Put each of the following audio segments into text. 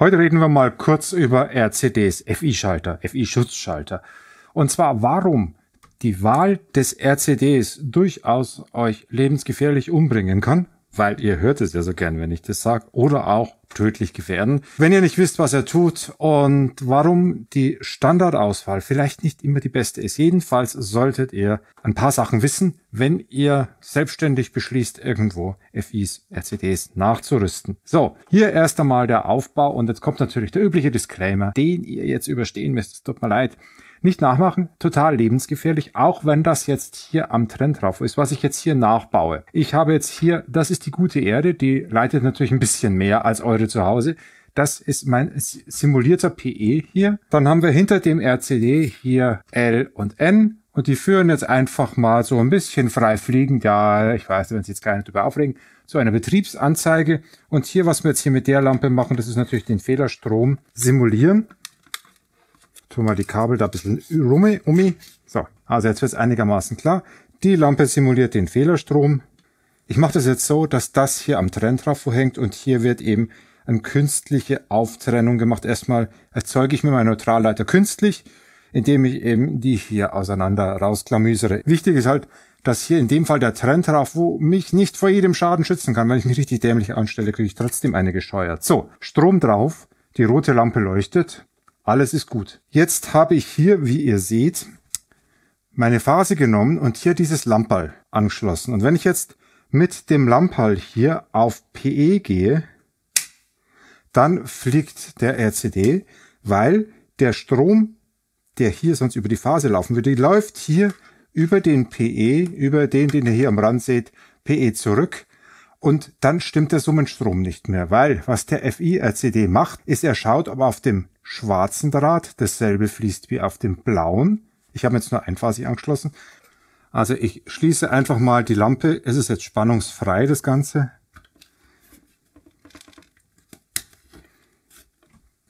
Heute reden wir mal kurz über RCDs, FI-Schalter, FI-Schutzschalter. Und zwar, warum die Wahl des RCDs durchaus euch lebensgefährlich umbringen kann weil ihr hört es ja so gern, wenn ich das sage, oder auch tödlich gefährden. Wenn ihr nicht wisst, was er tut und warum die Standardauswahl vielleicht nicht immer die beste ist, jedenfalls solltet ihr ein paar Sachen wissen, wenn ihr selbstständig beschließt, irgendwo FIs, RCDs nachzurüsten. So, hier erst einmal der Aufbau und jetzt kommt natürlich der übliche Disclaimer, den ihr jetzt überstehen müsst. Es tut mir leid. Nicht nachmachen, total lebensgefährlich, auch wenn das jetzt hier am Trend drauf ist, was ich jetzt hier nachbaue. Ich habe jetzt hier, das ist die gute Erde, die leitet natürlich ein bisschen mehr als eure zu Hause. Das ist mein simulierter PE hier. Dann haben wir hinter dem RCD hier L und N. Und die führen jetzt einfach mal so ein bisschen frei fliegend, ja, ich weiß, wenn Sie jetzt gar nicht drüber aufregen, zu einer Betriebsanzeige. Und hier, was wir jetzt hier mit der Lampe machen, das ist natürlich den Fehlerstrom simulieren tun wir die Kabel da ein bisschen rum, umi. So, also jetzt wird es einigermaßen klar. Die Lampe simuliert den Fehlerstrom. Ich mache das jetzt so, dass das hier am Trenntrafo hängt und hier wird eben eine künstliche Auftrennung gemacht. Erstmal erzeuge ich mir meinen Neutralleiter künstlich, indem ich eben die hier auseinander rausklamüsere. Wichtig ist halt, dass hier in dem Fall der Trenntrafo mich nicht vor jedem Schaden schützen kann. Wenn ich mich richtig dämlich anstelle, kriege ich trotzdem eine gescheuert. So, Strom drauf, die rote Lampe leuchtet. Alles ist gut. Jetzt habe ich hier, wie ihr seht, meine Phase genommen und hier dieses Lampal angeschlossen. Und wenn ich jetzt mit dem Lampal hier auf PE gehe, dann fliegt der RCD, weil der Strom, der hier sonst über die Phase laufen würde, läuft hier über den PE, über den, den ihr hier am Rand seht, PE zurück und dann stimmt der Summenstrom nicht mehr, weil was der FI-RCD macht, ist, er schaut, ob auf dem schwarzen Draht dasselbe fließt wie auf dem blauen. Ich habe jetzt nur einphasig angeschlossen. Also ich schließe einfach mal die Lampe. Es ist jetzt spannungsfrei, das Ganze.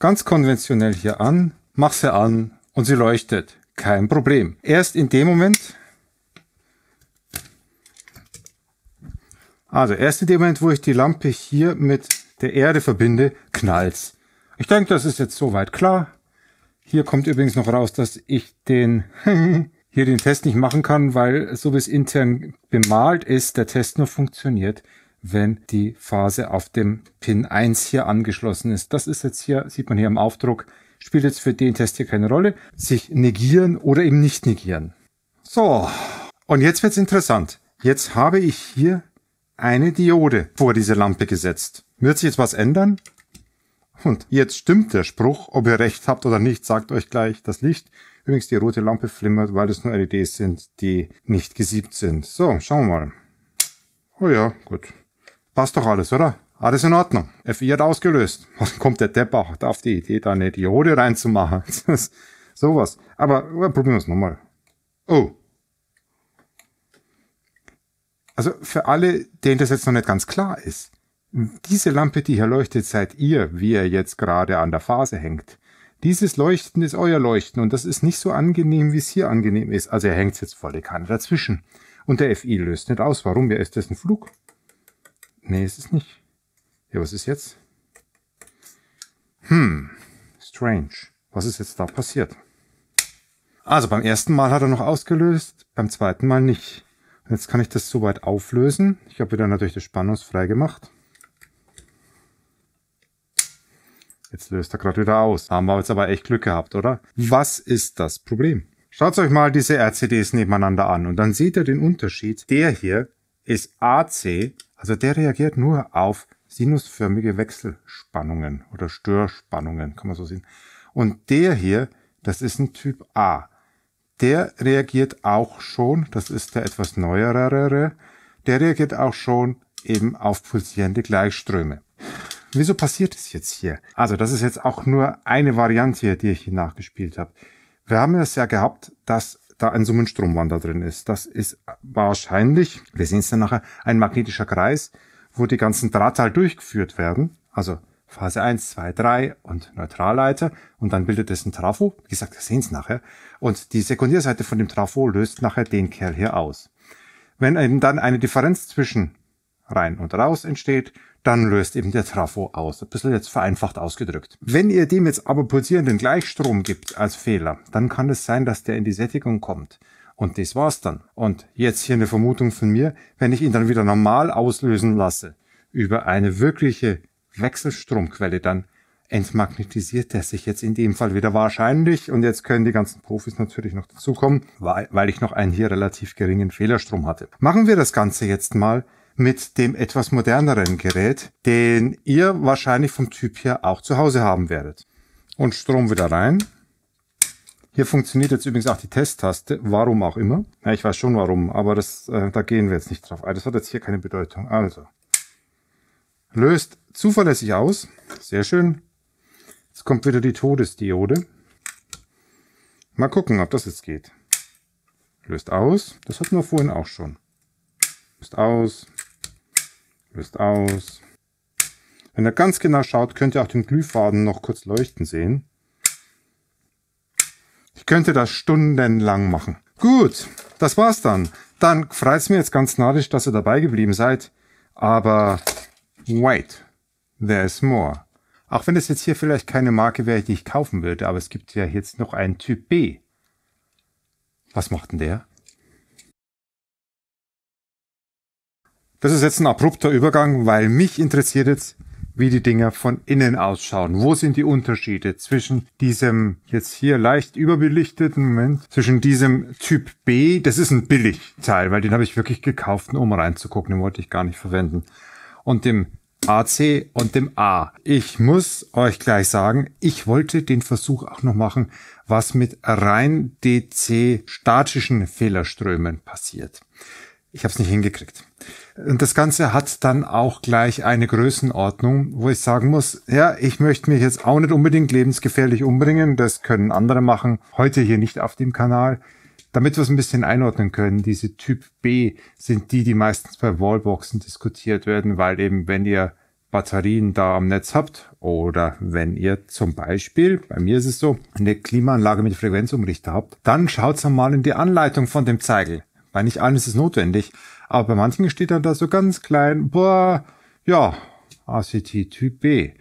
Ganz konventionell hier an, mach sie an und sie leuchtet. Kein Problem. Erst in dem Moment, Also erst in dem Moment, wo ich die Lampe hier mit der Erde verbinde, knallt's. Ich denke, das ist jetzt soweit klar. Hier kommt übrigens noch raus, dass ich den hier den Test nicht machen kann, weil so wie es intern bemalt ist, der Test nur funktioniert, wenn die Phase auf dem Pin 1 hier angeschlossen ist. Das ist jetzt hier, sieht man hier im Aufdruck, spielt jetzt für den Test hier keine Rolle. Sich negieren oder eben nicht negieren. So, und jetzt wird's interessant. Jetzt habe ich hier eine Diode vor diese Lampe gesetzt. Wird sich jetzt was ändern? Und jetzt stimmt der Spruch, ob ihr recht habt oder nicht, sagt euch gleich das Licht. Übrigens, die rote Lampe flimmert, weil es nur LEDs sind, die nicht gesiebt sind. So, schauen wir mal. Oh ja, gut. Passt doch alles, oder? Alles in Ordnung. FI hat ausgelöst. Was kommt der Depp auch auf die Idee, da eine Diode reinzumachen? Sowas. Aber äh, probieren wir es nochmal. Oh, also für alle, denen das jetzt noch nicht ganz klar ist, diese Lampe, die hier leuchtet, seid ihr, wie ihr jetzt gerade an der Phase hängt. Dieses Leuchten ist euer Leuchten und das ist nicht so angenehm, wie es hier angenehm ist. Also er hängt jetzt volle Kanne dazwischen. Und der FI löst nicht aus. Warum? Ja, ist das ein Flug? Nee, ist es nicht. Ja, was ist jetzt? Hm, strange. Was ist jetzt da passiert? Also beim ersten Mal hat er noch ausgelöst, beim zweiten Mal nicht. Jetzt kann ich das soweit auflösen. Ich habe wieder natürlich das spannungsfrei gemacht. Jetzt löst er gerade wieder aus. Haben wir jetzt aber echt Glück gehabt, oder? Was ist das Problem? Schaut euch mal diese RCDs nebeneinander an und dann seht ihr den Unterschied. Der hier ist AC, also der reagiert nur auf sinusförmige Wechselspannungen oder Störspannungen, kann man so sehen. Und der hier, das ist ein Typ A der reagiert auch schon, das ist der etwas neuerere, der reagiert auch schon eben auf pulsierende Gleichströme. Wieso passiert es jetzt hier? Also das ist jetzt auch nur eine Variante, die ich hier nachgespielt habe. Wir haben es ja gehabt, dass da ein Summenstromwander drin ist. Das ist wahrscheinlich, wir sehen es dann nachher, ein magnetischer Kreis, wo die ganzen Drahtteile durchgeführt werden. Also Phase 1, 2, 3 und Neutralleiter und dann bildet es ein Trafo. Wie gesagt, wir sehen es nachher. Und die Sekundärseite von dem Trafo löst nachher den Kerl hier aus. Wenn eben dann eine Differenz zwischen rein und raus entsteht, dann löst eben der Trafo aus. Ein bisschen jetzt vereinfacht ausgedrückt. Wenn ihr dem jetzt aber pulsierenden Gleichstrom gibt als Fehler, dann kann es sein, dass der in die Sättigung kommt. Und das war's dann. Und jetzt hier eine Vermutung von mir, wenn ich ihn dann wieder normal auslösen lasse über eine wirkliche Wechselstromquelle dann entmagnetisiert er sich jetzt in dem Fall wieder wahrscheinlich. Und jetzt können die ganzen Profis natürlich noch dazukommen, weil ich noch einen hier relativ geringen Fehlerstrom hatte. Machen wir das Ganze jetzt mal mit dem etwas moderneren Gerät, den ihr wahrscheinlich vom Typ her auch zu Hause haben werdet. Und Strom wieder rein. Hier funktioniert jetzt übrigens auch die Testtaste, warum auch immer. Ja, ich weiß schon warum, aber das, äh, da gehen wir jetzt nicht drauf. Das hat jetzt hier keine Bedeutung. Also, Löst zuverlässig aus. Sehr schön. Jetzt kommt wieder die Todesdiode. Mal gucken, ob das jetzt geht. Löst aus. Das hatten wir vorhin auch schon. Löst aus. Löst aus. Wenn ihr ganz genau schaut, könnt ihr auch den Glühfaden noch kurz leuchten sehen. Ich könnte das stundenlang machen. Gut, das war's dann. Dann freut's mir jetzt ganz nadisch, dass ihr dabei geblieben seid. Aber Wait, is more. Auch wenn es jetzt hier vielleicht keine Marke wäre, die ich kaufen würde, aber es gibt ja jetzt noch einen Typ B. Was macht denn der? Das ist jetzt ein abrupter Übergang, weil mich interessiert jetzt, wie die Dinger von innen ausschauen. Wo sind die Unterschiede zwischen diesem jetzt hier leicht überbelichteten Moment, zwischen diesem Typ B, das ist ein Billigteil, weil den habe ich wirklich gekauft, um reinzugucken, den wollte ich gar nicht verwenden und dem AC und dem A. Ich muss euch gleich sagen, ich wollte den Versuch auch noch machen, was mit rein DC statischen Fehlerströmen passiert. Ich habe es nicht hingekriegt. Und das Ganze hat dann auch gleich eine Größenordnung, wo ich sagen muss, ja, ich möchte mich jetzt auch nicht unbedingt lebensgefährlich umbringen, das können andere machen, heute hier nicht auf dem Kanal. Damit wir es ein bisschen einordnen können, diese Typ B sind die, die meistens bei Wallboxen diskutiert werden, weil eben wenn ihr Batterien da am Netz habt oder wenn ihr zum Beispiel, bei mir ist es so, eine Klimaanlage mit Frequenzumrichter habt, dann schaut's mal in die Anleitung von dem Zeigel. Bei nicht allen ist es notwendig, aber bei manchen steht dann da so ganz klein, boah, ja, ACT Typ B.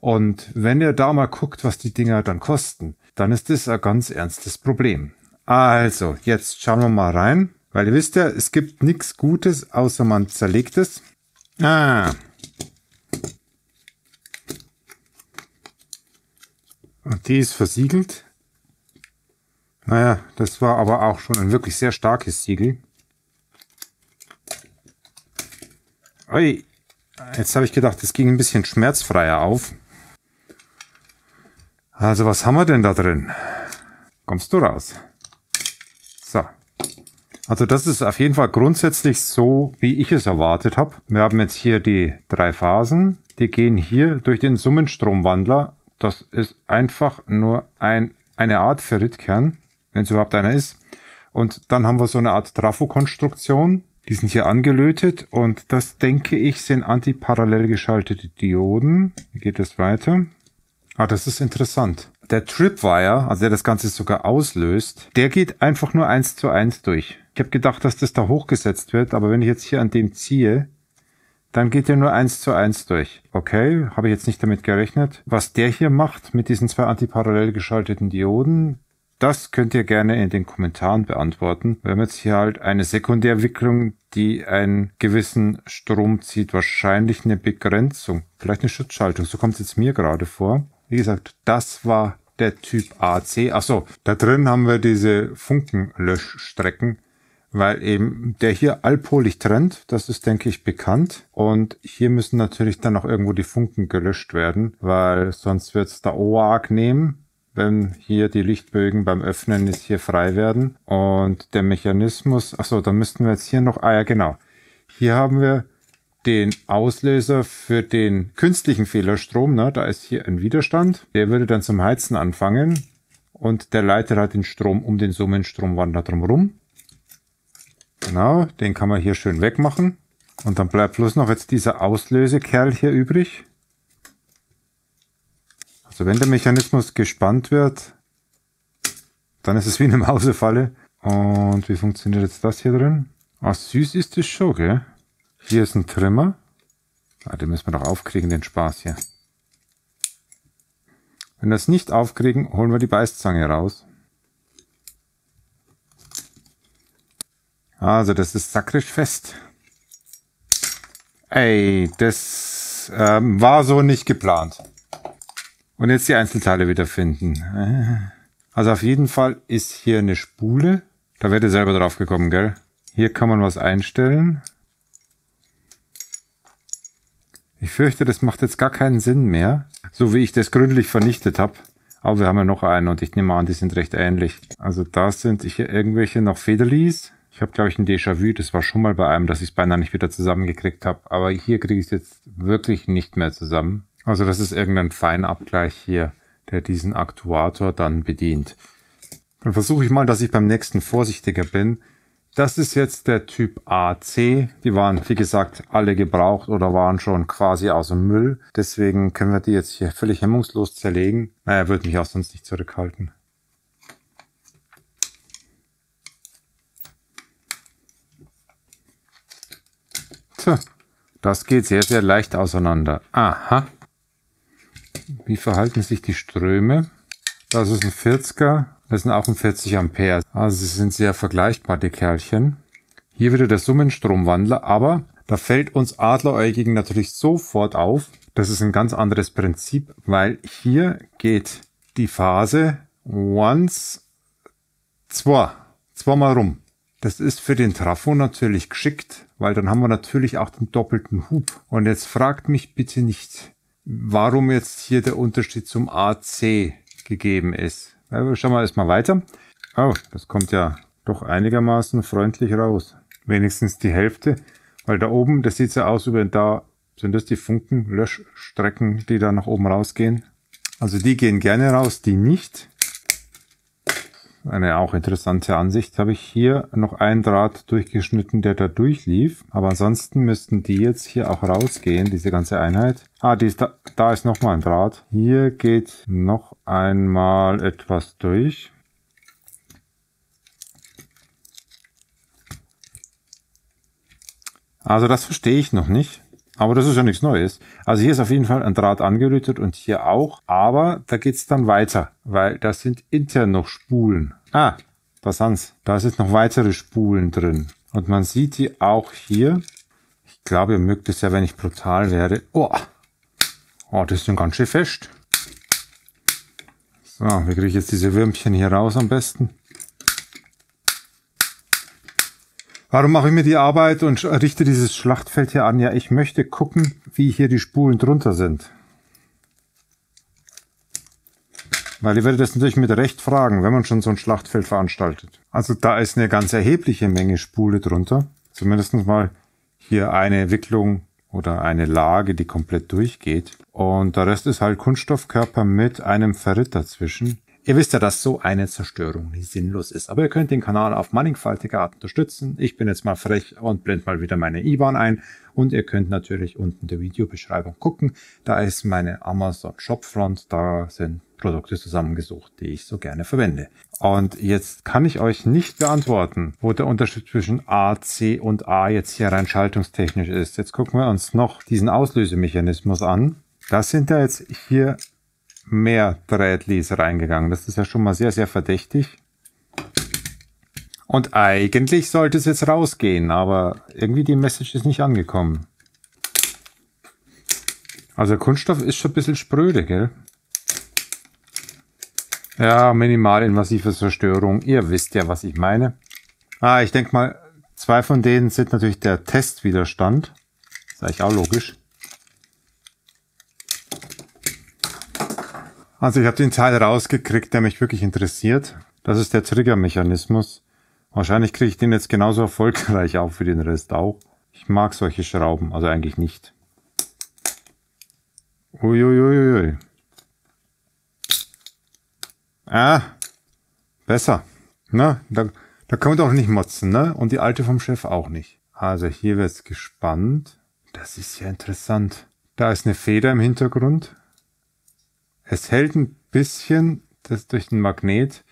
Und wenn ihr da mal guckt, was die Dinger dann kosten, dann ist das ein ganz ernstes Problem. Also, jetzt schauen wir mal rein. Weil ihr wisst ja, es gibt nichts Gutes, außer man zerlegt es. Ah. Und die ist versiegelt. Naja, das war aber auch schon ein wirklich sehr starkes Siegel. Ui, jetzt habe ich gedacht, es ging ein bisschen schmerzfreier auf. Also was haben wir denn da drin? Kommst du raus? Also das ist auf jeden Fall grundsätzlich so, wie ich es erwartet habe. Wir haben jetzt hier die drei Phasen. Die gehen hier durch den Summenstromwandler. Das ist einfach nur ein, eine Art Ferritkern, wenn es überhaupt einer ist. Und dann haben wir so eine Art Trafo-Konstruktion. Die sind hier angelötet und das, denke ich, sind antiparallel geschaltete Dioden. Wie geht das weiter? Ah, das ist interessant. Der Tripwire, also der das Ganze sogar auslöst, der geht einfach nur eins zu eins durch. Ich habe gedacht, dass das da hochgesetzt wird, aber wenn ich jetzt hier an dem ziehe, dann geht der nur eins zu eins durch. Okay, habe ich jetzt nicht damit gerechnet. Was der hier macht mit diesen zwei antiparallel geschalteten Dioden, das könnt ihr gerne in den Kommentaren beantworten. Wir haben jetzt hier halt eine Sekundärwicklung, die einen gewissen Strom zieht, wahrscheinlich eine Begrenzung, vielleicht eine Schutzschaltung. So kommt es jetzt mir gerade vor. Wie gesagt, das war der Typ AC. Achso, da drin haben wir diese Funkenlöschstrecken weil eben der hier allpolig trennt, das ist, denke ich, bekannt. Und hier müssen natürlich dann auch irgendwo die Funken gelöscht werden, weil sonst wird es der OAG nehmen, wenn hier die Lichtbögen beim Öffnen jetzt hier frei werden. Und der Mechanismus, achso, da müssten wir jetzt hier noch, ah ja, genau. Hier haben wir den Auslöser für den künstlichen Fehlerstrom, ne? da ist hier ein Widerstand, der würde dann zum Heizen anfangen und der Leiter hat den Strom um den Summenstromwandler drumherum Genau, den kann man hier schön wegmachen. Und dann bleibt bloß noch jetzt dieser Auslösekerl hier übrig. Also wenn der Mechanismus gespannt wird, dann ist es wie eine Mausefalle. Und wie funktioniert jetzt das hier drin? Ah, süß ist es schon, gell? Hier ist ein Trimmer. Ah, den müssen wir doch aufkriegen, den Spaß hier. Wenn wir es nicht aufkriegen, holen wir die Beißzange raus. Also, das ist sakrisch fest. Ey, das ähm, war so nicht geplant. Und jetzt die Einzelteile wiederfinden. Äh, also auf jeden Fall ist hier eine Spule. Da werdet ihr selber drauf gekommen, gell? Hier kann man was einstellen. Ich fürchte, das macht jetzt gar keinen Sinn mehr, so wie ich das gründlich vernichtet habe. Aber wir haben ja noch einen und ich nehme an, die sind recht ähnlich. Also da sind hier irgendwelche noch Federlies. Ich habe, glaube ich, ein Déjà-vu, das war schon mal bei einem, dass ich es beinahe nicht wieder zusammengekriegt habe. Aber hier kriege ich es jetzt wirklich nicht mehr zusammen. Also das ist irgendein Feinabgleich hier, der diesen Aktuator dann bedient. Dann versuche ich mal, dass ich beim nächsten vorsichtiger bin. Das ist jetzt der Typ AC. Die waren, wie gesagt, alle gebraucht oder waren schon quasi aus dem Müll. Deswegen können wir die jetzt hier völlig hemmungslos zerlegen. Naja, würde mich auch sonst nicht zurückhalten. Das geht sehr, sehr leicht auseinander. Aha. Wie verhalten sich die Ströme? Das ist ein 40er, das sind auch ein 40 Ampere. Also sie sind sehr vergleichbar, die Kerlchen. Hier wieder der Summenstromwandler, aber da fällt uns Adleräugigen natürlich sofort auf, das ist ein ganz anderes Prinzip, weil hier geht die Phase once, zwei, zweimal rum. Das ist für den Trafo natürlich geschickt, weil dann haben wir natürlich auch den doppelten Hub. Und jetzt fragt mich bitte nicht, warum jetzt hier der Unterschied zum AC gegeben ist. Aber schauen wir erstmal weiter. Oh, das kommt ja doch einigermaßen freundlich raus. Wenigstens die Hälfte, weil da oben, das sieht so aus, wie wenn da sind das die Funkenlöschstrecken, die da nach oben rausgehen. Also die gehen gerne raus, die nicht eine auch interessante Ansicht, habe ich hier noch einen Draht durchgeschnitten, der da durchlief. Aber ansonsten müssten die jetzt hier auch rausgehen, diese ganze Einheit. Ah, die ist da, da ist nochmal ein Draht. Hier geht noch einmal etwas durch. Also das verstehe ich noch nicht. Aber das ist ja nichts Neues. Also hier ist auf jeden Fall ein Draht angelötet und hier auch. Aber da geht's dann weiter, weil das sind intern noch Spulen. Ah, das Hans. Da sind noch weitere Spulen drin. Und man sieht die auch hier. Ich glaube, ihr mögt es ja, wenn ich brutal werde. Oh, oh das ist schon ganz schön fest. So, wie kriege ich jetzt diese Würmchen hier raus am besten? Warum mache ich mir die Arbeit und richte dieses Schlachtfeld hier an? Ja, ich möchte gucken, wie hier die Spulen drunter sind. Weil ihr werdet das natürlich mit Recht fragen, wenn man schon so ein Schlachtfeld veranstaltet. Also da ist eine ganz erhebliche Menge Spule drunter. Zumindest mal hier eine Wicklung oder eine Lage, die komplett durchgeht. Und der Rest ist halt Kunststoffkörper mit einem Verritt dazwischen. Ihr wisst ja, dass so eine Zerstörung nicht sinnlos ist. Aber ihr könnt den Kanal auf mannigfaltige Art unterstützen. Ich bin jetzt mal frech und blend mal wieder meine IBAN ein. Und ihr könnt natürlich unten der Videobeschreibung gucken. Da ist meine Amazon Shopfront. Da sind Produkte zusammengesucht, die ich so gerne verwende. Und jetzt kann ich euch nicht beantworten, wo der Unterschied zwischen A, C und A jetzt hier rein schaltungstechnisch ist. Jetzt gucken wir uns noch diesen Auslösemechanismus an. Das sind ja jetzt hier mehr Threadlease reingegangen. Das ist ja schon mal sehr, sehr verdächtig. Und eigentlich sollte es jetzt rausgehen, aber irgendwie die Message ist nicht angekommen. Also Kunststoff ist schon ein bisschen spröde, gell? Ja, minimalinvasive Zerstörung. Ihr wisst ja, was ich meine. Ah, ich denke mal, zwei von denen sind natürlich der Testwiderstand. Ist eigentlich auch logisch. Also ich habe den Teil rausgekriegt, der mich wirklich interessiert. Das ist der Triggermechanismus. Wahrscheinlich kriege ich den jetzt genauso erfolgreich auf wie den Rest auch. Ich mag solche Schrauben, also eigentlich nicht. Uiuiuiui. Ah, besser. Na, ne? da, da kann man doch nicht motzen, ne? Und die alte vom Chef auch nicht. Also hier wird's gespannt. Das ist ja interessant. Da ist eine Feder im Hintergrund. Es hält ein bisschen das durch den Magnet.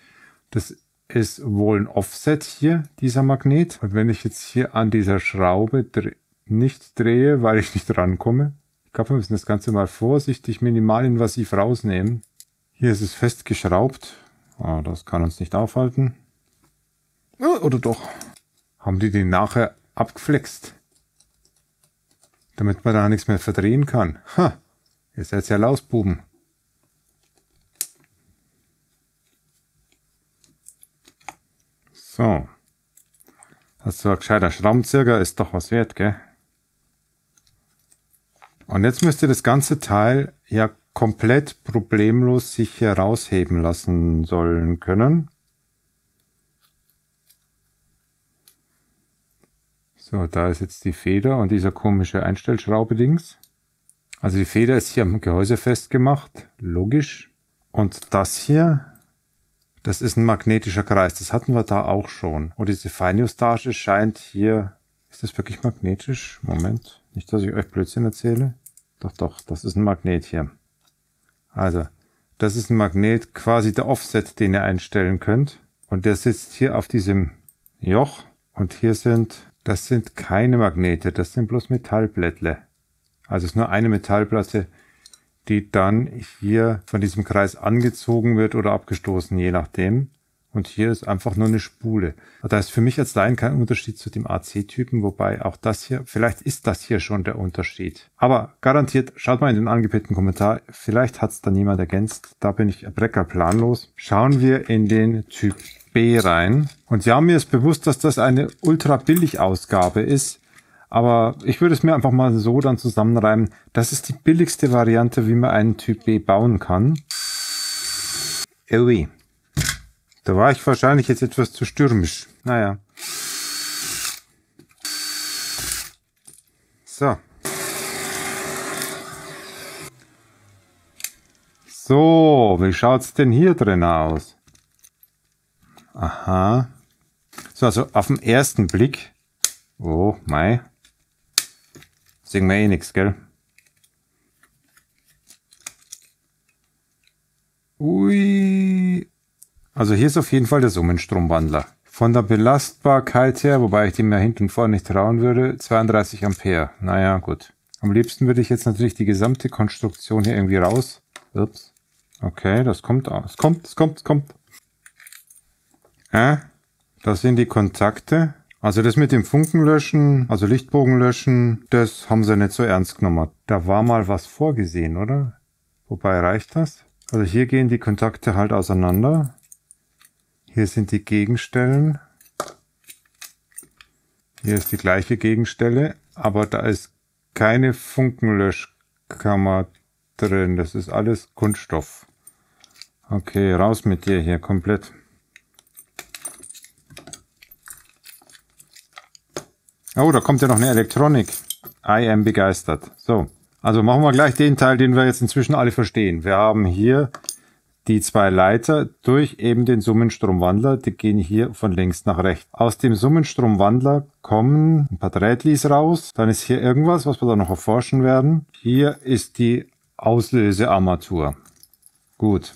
Das ist wohl ein Offset hier, dieser Magnet. Und wenn ich jetzt hier an dieser Schraube dre nicht drehe, weil ich nicht rankomme, ich glaube, wir müssen das Ganze mal vorsichtig minimalinvasiv rausnehmen. Hier ist es festgeschraubt. Ah, das kann uns nicht aufhalten. Oder doch? Haben die den nachher abgeflext? Damit man da nichts mehr verdrehen kann. Ha! Ihr seid ja Lausbuben. So. Also ein gescheiter Schraubenzieher ist doch was wert, gell? Und jetzt müsst ihr das ganze Teil ja komplett problemlos sich herausheben lassen sollen können. So, da ist jetzt die Feder und dieser komische Einstellschraube-Dings. Also die Feder ist hier am Gehäuse festgemacht, logisch. Und das hier das ist ein magnetischer Kreis. Das hatten wir da auch schon. Und diese Feinjustage scheint hier. Ist das wirklich magnetisch? Moment. Nicht, dass ich euch Blödsinn erzähle. Doch, doch. Das ist ein Magnet hier. Also. Das ist ein Magnet, quasi der Offset, den ihr einstellen könnt. Und der sitzt hier auf diesem Joch. Und hier sind, das sind keine Magnete. Das sind bloß Metallblättle. Also es ist nur eine Metallplatte, die dann hier von diesem Kreis angezogen wird oder abgestoßen, je nachdem. Und hier ist einfach nur eine Spule. Da ist für mich als Laien kein Unterschied zu dem AC-Typen, wobei auch das hier, vielleicht ist das hier schon der Unterschied. Aber garantiert, schaut mal in den angepinnten Kommentar, vielleicht hat es da niemand ergänzt. Da bin ich brecker planlos. Schauen wir in den Typ B rein. Und ja, mir ist bewusst, dass das eine ultra billig Ausgabe ist. Aber ich würde es mir einfach mal so dann zusammenreimen. Das ist die billigste Variante, wie man einen Typ B bauen kann. Ui. Da war ich wahrscheinlich jetzt etwas zu stürmisch. Naja. So. So, wie schaut's denn hier drin aus? Aha. So, also auf den ersten Blick. Oh, mei. Singen wir eh nichts, gell? Ui. Also hier ist auf jeden Fall der Summenstromwandler. Von der Belastbarkeit her, wobei ich dem ja hinten und vorne nicht trauen würde, 32 Ampere. Naja, gut. Am liebsten würde ich jetzt natürlich die gesamte Konstruktion hier irgendwie raus. Ups. Okay, das kommt aus. Es kommt, es kommt, es kommt. Äh, das sind die Kontakte. Also das mit dem Funkenlöschen, also Lichtbogenlöschen, das haben sie nicht so ernst genommen. Da war mal was vorgesehen, oder? Wobei reicht das? Also hier gehen die Kontakte halt auseinander. Hier sind die Gegenstellen. Hier ist die gleiche Gegenstelle, aber da ist keine Funkenlöschkammer drin. Das ist alles Kunststoff. Okay, raus mit dir hier komplett. Oh, da kommt ja noch eine Elektronik. I am begeistert. So, also machen wir gleich den Teil, den wir jetzt inzwischen alle verstehen. Wir haben hier die zwei Leiter durch eben den Summenstromwandler, die gehen hier von links nach rechts. Aus dem Summenstromwandler kommen ein paar Drahtlis raus. Dann ist hier irgendwas, was wir da noch erforschen werden. Hier ist die Auslösearmatur. Gut,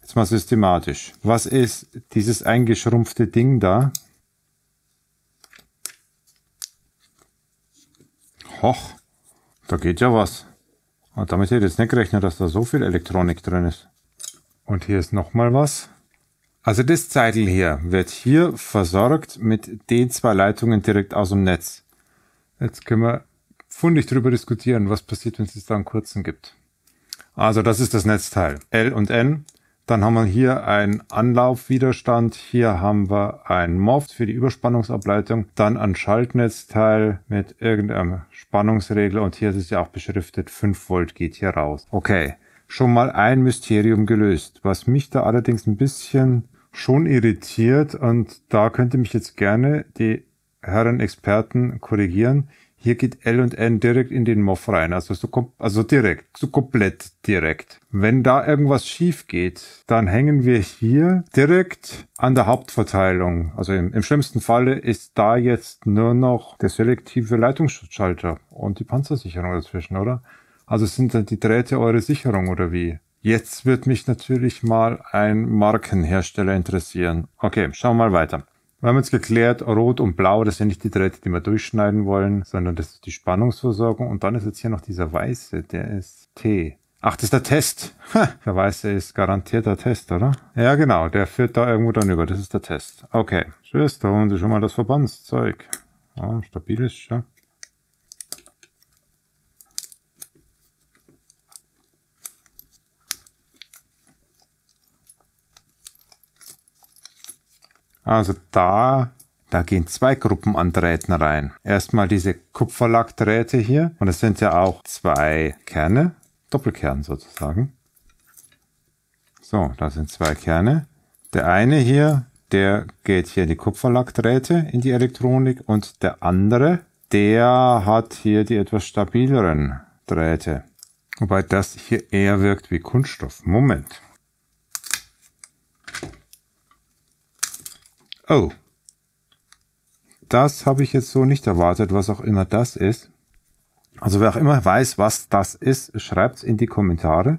jetzt mal systematisch. Was ist dieses eingeschrumpfte Ding da? Hoch, da geht ja was. Und damit hätte ich jetzt nicht gerechnet, dass da so viel Elektronik drin ist. Und hier ist nochmal was. Also das Zeitel hier wird hier versorgt mit den zwei Leitungen direkt aus dem Netz. Jetzt können wir fundig darüber diskutieren, was passiert, wenn es da einen kurzen gibt. Also das ist das Netzteil. L und N dann haben wir hier einen Anlaufwiderstand, hier haben wir ein MOFT für die Überspannungsableitung, dann ein Schaltnetzteil mit irgendeinem Spannungsregler und hier ist es ja auch beschriftet, 5 Volt geht hier raus. Okay, schon mal ein Mysterium gelöst. Was mich da allerdings ein bisschen schon irritiert und da könnte mich jetzt gerne die Herren Experten korrigieren, hier geht L und N direkt in den Moff rein, also so also direkt, so komplett direkt. Wenn da irgendwas schief geht, dann hängen wir hier direkt an der Hauptverteilung. Also im, im schlimmsten Falle ist da jetzt nur noch der selektive Leitungsschutzschalter und die Panzersicherung dazwischen, oder? Also sind dann die Drähte eure Sicherung oder wie? Jetzt wird mich natürlich mal ein Markenhersteller interessieren. Okay, schauen wir mal weiter. Wir haben jetzt geklärt, Rot und Blau, das sind nicht die Drähte, die wir durchschneiden wollen, sondern das ist die Spannungsversorgung. Und dann ist jetzt hier noch dieser weiße, der ist T. Ach, das ist der Test. Ha, der weiße ist garantierter Test, oder? Ja, genau, der führt da irgendwo dann über. Das ist der Test. Okay. Tschüss, da holen Sie schon mal das Verbandszeug. Ja, stabil ist, ja. Also da, da gehen zwei Gruppen an Drähten rein. Erstmal diese Kupferlackdrähte hier. Und es sind ja auch zwei Kerne, Doppelkern sozusagen. So, da sind zwei Kerne. Der eine hier, der geht hier in die Kupferlackdrähte in die Elektronik und der andere, der hat hier die etwas stabileren Drähte. Wobei das hier eher wirkt wie Kunststoff. Moment. Oh. Das habe ich jetzt so nicht erwartet, was auch immer das ist. Also wer auch immer weiß, was das ist, schreibt in die Kommentare.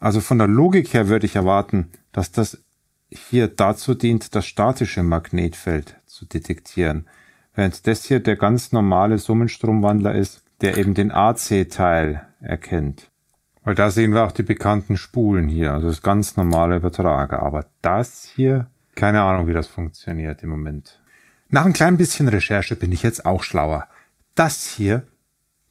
Also von der Logik her würde ich erwarten, dass das hier dazu dient, das statische Magnetfeld zu detektieren. Während das hier der ganz normale Summenstromwandler ist, der eben den AC-Teil erkennt. Weil da sehen wir auch die bekannten Spulen hier, also das ganz normale Übertrager. Aber das hier keine Ahnung, wie das funktioniert im Moment. Nach ein klein bisschen Recherche bin ich jetzt auch schlauer. Das hier,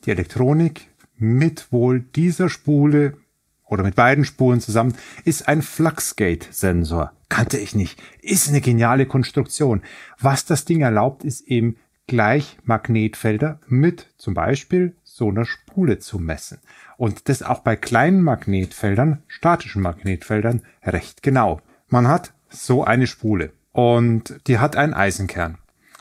die Elektronik mit wohl dieser Spule oder mit beiden Spulen zusammen, ist ein Fluxgate-Sensor. Kannte ich nicht. Ist eine geniale Konstruktion. Was das Ding erlaubt, ist eben gleich Magnetfelder mit zum Beispiel so einer Spule zu messen. Und das auch bei kleinen Magnetfeldern, statischen Magnetfeldern, recht genau. Man hat so eine Spule und die hat einen Eisenkern.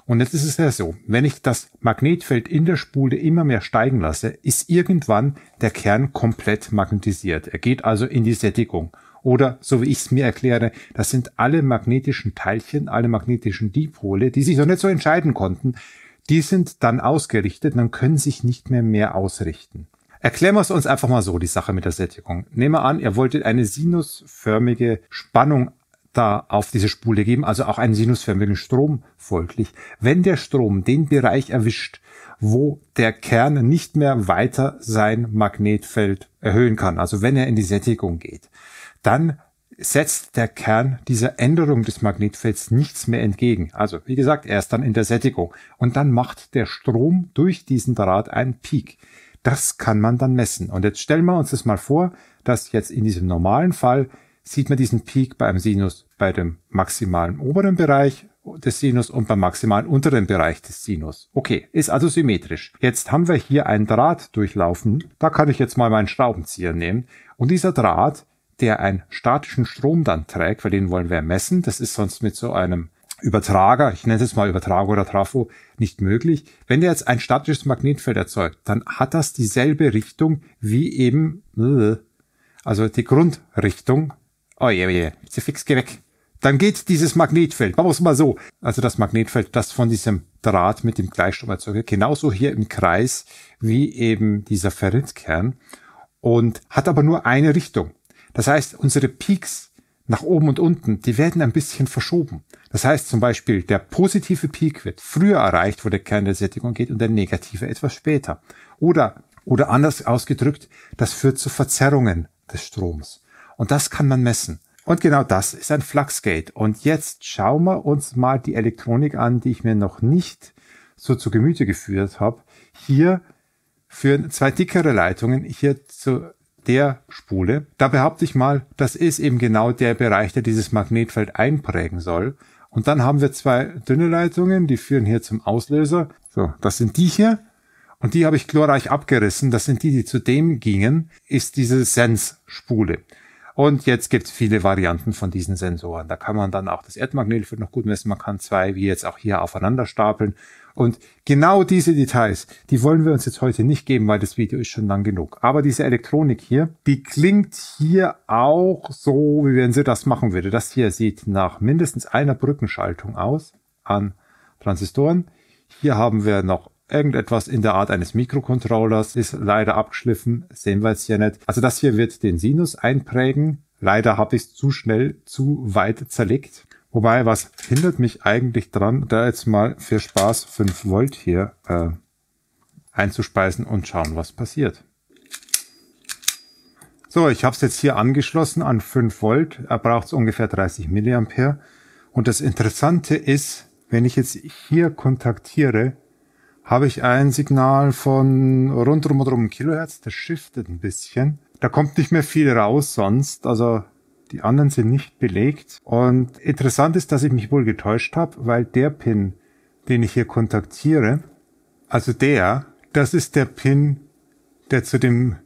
Und jetzt ist es ja so, wenn ich das Magnetfeld in der Spule immer mehr steigen lasse, ist irgendwann der Kern komplett magnetisiert. Er geht also in die Sättigung. Oder so wie ich es mir erkläre, das sind alle magnetischen Teilchen, alle magnetischen Dipole, die sich noch nicht so entscheiden konnten, die sind dann ausgerichtet und können sich nicht mehr mehr ausrichten. Erklären wir es uns einfach mal so, die Sache mit der Sättigung. Nehmen wir an, ihr wolltet eine sinusförmige Spannung da auf diese Spule geben, also auch einen sinusförmigen Strom folglich. Wenn der Strom den Bereich erwischt, wo der Kern nicht mehr weiter sein Magnetfeld erhöhen kann, also wenn er in die Sättigung geht, dann setzt der Kern dieser Änderung des Magnetfelds nichts mehr entgegen. Also, wie gesagt, er ist dann in der Sättigung. Und dann macht der Strom durch diesen Draht einen Peak. Das kann man dann messen. Und jetzt stellen wir uns das mal vor, dass jetzt in diesem normalen Fall sieht man diesen Peak beim Sinus bei dem maximalen oberen Bereich des Sinus und beim maximalen unteren Bereich des Sinus. Okay, ist also symmetrisch. Jetzt haben wir hier einen Draht durchlaufen. Da kann ich jetzt mal meinen Schraubenzieher nehmen. Und dieser Draht, der einen statischen Strom dann trägt, weil den wollen wir messen. Das ist sonst mit so einem Übertrager, ich nenne es mal Übertrager oder Trafo, nicht möglich. Wenn der jetzt ein statisches Magnetfeld erzeugt, dann hat das dieselbe Richtung wie eben, also die Grundrichtung Oje, oh oje, oh ist ja fix, geh weg. Dann geht dieses Magnetfeld, machen wir es mal so. Also das Magnetfeld, das von diesem Draht mit dem Gleichstrom erzeugt wird, genauso hier im Kreis wie eben dieser Ferritkern und hat aber nur eine Richtung. Das heißt, unsere Peaks nach oben und unten, die werden ein bisschen verschoben. Das heißt zum Beispiel, der positive Peak wird früher erreicht, wo der Kern der Sättigung geht und der negative etwas später. Oder, oder anders ausgedrückt, das führt zu Verzerrungen des Stroms. Und das kann man messen. Und genau das ist ein Fluxgate. Und jetzt schauen wir uns mal die Elektronik an, die ich mir noch nicht so zu Gemüte geführt habe. Hier führen zwei dickere Leitungen hier zu der Spule. Da behaupte ich mal, das ist eben genau der Bereich, der dieses Magnetfeld einprägen soll. Und dann haben wir zwei dünne Leitungen, die führen hier zum Auslöser. So, das sind die hier. Und die habe ich glorreich abgerissen. Das sind die, die zu dem gingen, ist diese Sensspule. spule und jetzt gibt es viele Varianten von diesen Sensoren. Da kann man dann auch das Erdmagnetfeld noch gut messen. Man kann zwei, wie jetzt auch hier, aufeinander stapeln. Und genau diese Details, die wollen wir uns jetzt heute nicht geben, weil das Video ist schon lang genug. Aber diese Elektronik hier, die klingt hier auch so, wie wenn sie das machen würde. Das hier sieht nach mindestens einer Brückenschaltung aus an Transistoren. Hier haben wir noch Irgendetwas in der Art eines Mikrocontrollers ist leider abgeschliffen, sehen wir jetzt hier nicht. Also das hier wird den Sinus einprägen. Leider habe ich es zu schnell, zu weit zerlegt. Wobei, was hindert mich eigentlich dran, da jetzt mal für Spaß 5 Volt hier äh, einzuspeisen und schauen, was passiert. So, ich habe es jetzt hier angeschlossen an 5 Volt. Er braucht ungefähr 30 mA. Und das Interessante ist, wenn ich jetzt hier kontaktiere, habe ich ein Signal von rundrum und um Kilohertz, das shiftet ein bisschen. Da kommt nicht mehr viel raus sonst, also die anderen sind nicht belegt. Und interessant ist, dass ich mich wohl getäuscht habe, weil der Pin, den ich hier kontaktiere, also der, das ist der Pin, der zu dem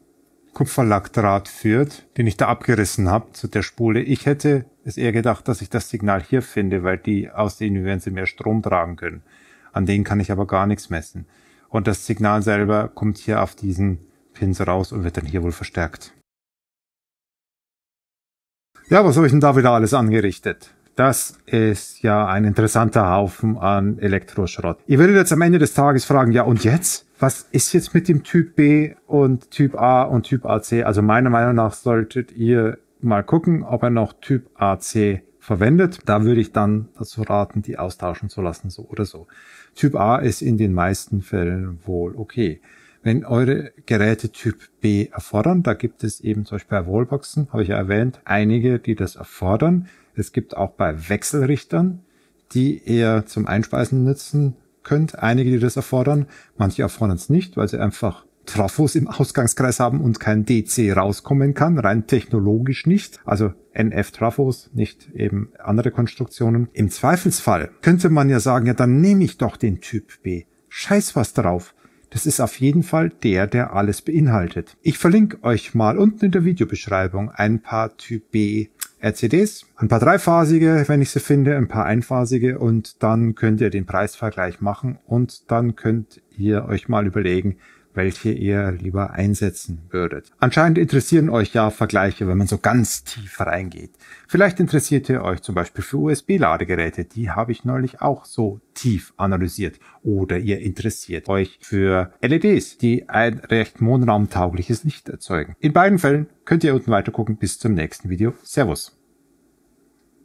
Kupferlackdraht führt, den ich da abgerissen habe zu der Spule. Ich hätte es eher gedacht, dass ich das Signal hier finde, weil die aussehen, denen werden sie mehr Strom tragen können. An denen kann ich aber gar nichts messen. Und das Signal selber kommt hier auf diesen Pins raus und wird dann hier wohl verstärkt. Ja, was habe ich denn da wieder alles angerichtet? Das ist ja ein interessanter Haufen an Elektroschrott. Ihr werdet jetzt am Ende des Tages fragen, ja und jetzt? Was ist jetzt mit dem Typ B und Typ A und Typ AC? Also meiner Meinung nach solltet ihr mal gucken, ob er noch Typ AC verwendet. Da würde ich dann dazu raten, die austauschen zu lassen, so oder so. Typ A ist in den meisten Fällen wohl okay. Wenn eure Geräte Typ B erfordern, da gibt es eben zum Beispiel bei Wallboxen, habe ich ja erwähnt, einige, die das erfordern. Es gibt auch bei Wechselrichtern, die ihr zum Einspeisen nutzen könnt, einige, die das erfordern. Manche erfordern es nicht, weil sie einfach Trafos im Ausgangskreis haben und kein DC rauskommen kann, rein technologisch nicht. Also NF-Trafos, nicht eben andere Konstruktionen. Im Zweifelsfall könnte man ja sagen, ja, dann nehme ich doch den Typ B. Scheiß was drauf. Das ist auf jeden Fall der, der alles beinhaltet. Ich verlinke euch mal unten in der Videobeschreibung ein paar Typ B RCDs, ein paar dreiphasige, wenn ich sie finde, ein paar einphasige und dann könnt ihr den Preisvergleich machen und dann könnt ihr euch mal überlegen, welche ihr lieber einsetzen würdet. Anscheinend interessieren euch ja Vergleiche, wenn man so ganz tief reingeht. Vielleicht interessiert ihr euch zum Beispiel für USB-Ladegeräte, die habe ich neulich auch so tief analysiert. Oder ihr interessiert euch für LEDs, die ein recht monraumtaugliches Licht erzeugen. In beiden Fällen könnt ihr unten weiter gucken. Bis zum nächsten Video. Servus.